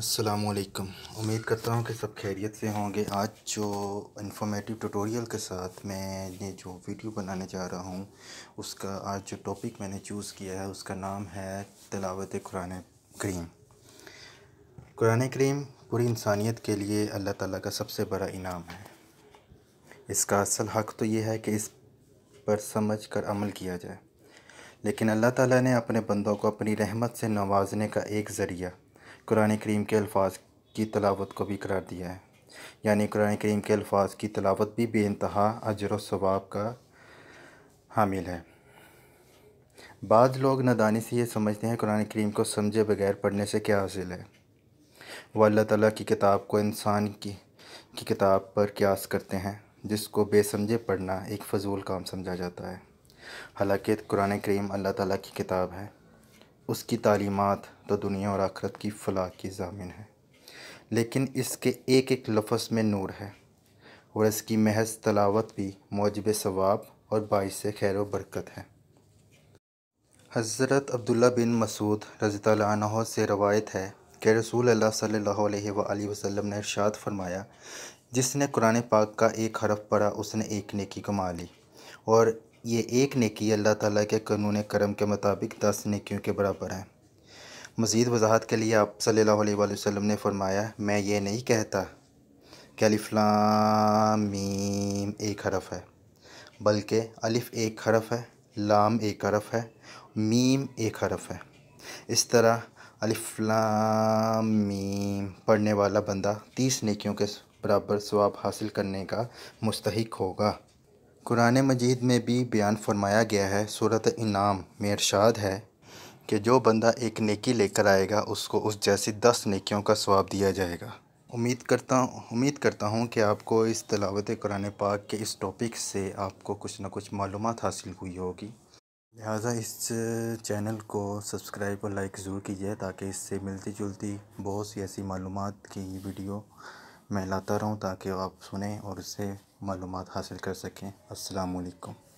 असलकम उम्मीद करता हूँ कि सब खैरियत से होंगे आज जो इन्फॉर्मेटिव ट्यूटोरियल के साथ मैं ये जो वीडियो बनाने जा रहा हूँ उसका आज जो टॉपिक मैंने चूज़ किया है उसका नाम है तलावत कुरान करीम कुरान करीम पूरी इंसानियत के लिए अल्लाह ताला का सबसे बड़ा इनाम है इसका असल हक़ तो ये है कि इस पर समझ कर अमल किया जाए लेकिन अल्लाह ताली ने अपने बंदों को अपनी रहमत से नवाजने का एक ज़रिया कुरान करीम के अल्फाज की तलावत को भी करार दिया है यानी कुरान करीम के अल्फाज की तलावत भी बेानतहा अजर वाब का हामिल है बाद लोग नदानी से ये समझते हैं कुरान करीम को समझे बगैर पढ़ने से क्या हासिल है वह अल्लाह तला की किताब को इंसान की की किताब पर क्यास करते हैं जिसको बेसमझे पढ़ना एक फजूल काम समझा जाता है हालांकि कुरान करीम अल्लाह ताली की किताब है उसकी तालीमत तो दुनिया और आखरत की फलाह की जामिन है लेकिन इसके एक एक लफ्स में नूर है और इसकी महज तलावत भी मौजब सवाब और बाईस खैर व बरकत है हज़रत अब्दुल्ला बिन मसूद रजत से रवायत है कि रसूल अल्लाह सल्लल्लाहु अलैहि वसल्लम ने इरशाद फरमाया जिसने कुरान पाक का एक हरफ पढ़ा उसने एक नेकी कमा ली और ये एक नेकी अल्लाह ताला के कानून करम के मुताबिक दस नेकियों के बराबर है मज़ीद वजाहत के लिए आप अलैहि वसल्लम ने फरमाया मैं ये नहीं कहता कि अलिफ्लामीम एक हरफ है बल्कि अलिफ़ एक हरफ है लाम एक हरफ है मीम एक हरफ है इस तरह अलिफ्लाम पढ़ने वाला बंदा तीस नेकियों के बराबर स्वाब हासिल करने का मुस्तक होगा कुरान मजीद में भी बयान फरमाया गया है सूरत इनाम में इरशाद है कि जो बंदा एक नेकी लेकर आएगा उसको उस जैसी दस नेकियों का स्वाब दिया जाएगा उम्मीद करता उम्मीद करता हूँ कि आपको इस तलावत कुरान पाक के इस टॉपिक से आपको कुछ ना कुछ मालूम हासिल हुई होगी लिहाजा इस चैनल को सब्सक्राइब और लाइक ज़रूर कीजिए ताकि इससे मिलती जुलती बहुत सी ऐसी मालूम की वीडियो मैं लाता रहूँ ताकि आप सुने और इससे मालूम हासिल कर सकें असलकुम